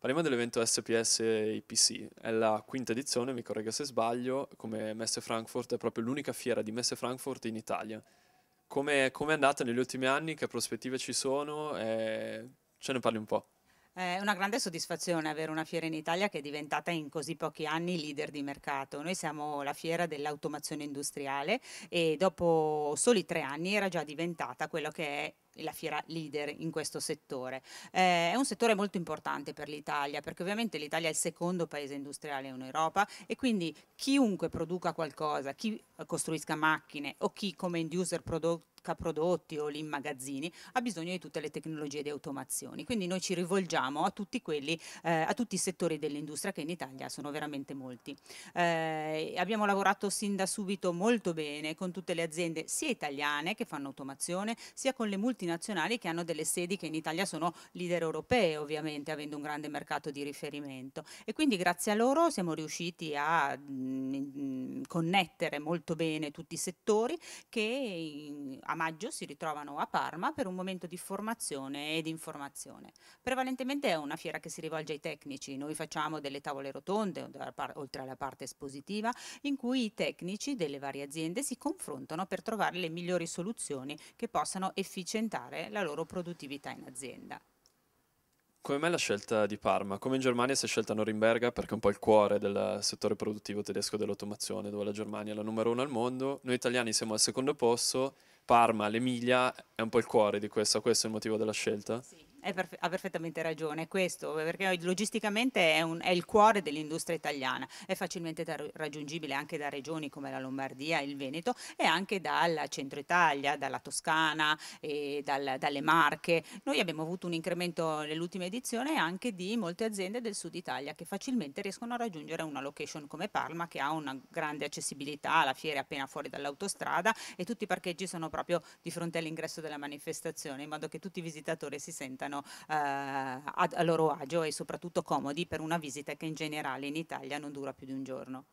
Parliamo dell'evento SPS IPC, è la quinta edizione, mi corregga se sbaglio, come Messe Frankfurt è proprio l'unica fiera di Messe Frankfurt in Italia. Come, è andata negli ultimi anni? Che prospettive ci sono? Eh, ce ne parli un po'. È una grande soddisfazione avere una fiera in Italia che è diventata in così pochi anni leader di mercato. Noi siamo la fiera dell'automazione industriale e dopo soli tre anni era già diventata quello che è la fiera leader in questo settore. Eh, è un settore molto importante per l'Italia perché ovviamente l'Italia è il secondo paese industriale in Europa e quindi chiunque produca qualcosa, chi eh, costruisca macchine o chi come end user prodotto prodotti o lì in magazzini, ha bisogno di tutte le tecnologie di automazione. Quindi noi ci rivolgiamo a tutti quelli, eh, a tutti i settori dell'industria che in Italia sono veramente molti. Eh, abbiamo lavorato sin da subito molto bene con tutte le aziende sia italiane che fanno automazione, sia con le multinazionali multinazionali che hanno delle sedi che in Italia sono leader europee ovviamente avendo un grande mercato di riferimento e quindi grazie a loro siamo riusciti a mh, mm, mm, connettere molto bene tutti i settori che in, a maggio si ritrovano a Parma per un momento di formazione e di informazione. Prevalentemente è una fiera che si rivolge ai tecnici, noi facciamo delle tavole rotonde oltre alla parte espositiva in cui i tecnici delle varie aziende si confrontano per trovare le migliori soluzioni che possano efficientare aumentare la loro produttività in azienda. Come mai la scelta di Parma? Come in Germania si è scelta Norimberga perché è un po' il cuore del settore produttivo tedesco dell'automazione, dove la Germania è la numero uno al mondo. Noi italiani siamo al secondo posto, Parma, l'Emilia è un po' il cuore di questo, questo è il motivo della scelta? Sì. Perfe ha perfettamente ragione questo, perché logisticamente è, un, è il cuore dell'industria italiana, è facilmente raggiungibile anche da regioni come la Lombardia, il Veneto e anche dal centro Italia, dalla Toscana, dal, dalle Marche. Noi abbiamo avuto un incremento nell'ultima edizione anche di molte aziende del sud Italia che facilmente riescono a raggiungere una location come Parma che ha una grande accessibilità, la fiera è appena fuori dall'autostrada e tutti i parcheggi sono proprio di fronte all'ingresso della manifestazione in modo che tutti i visitatori si sentano siano eh, a, a loro agio e soprattutto comodi per una visita che in generale in Italia non dura più di un giorno.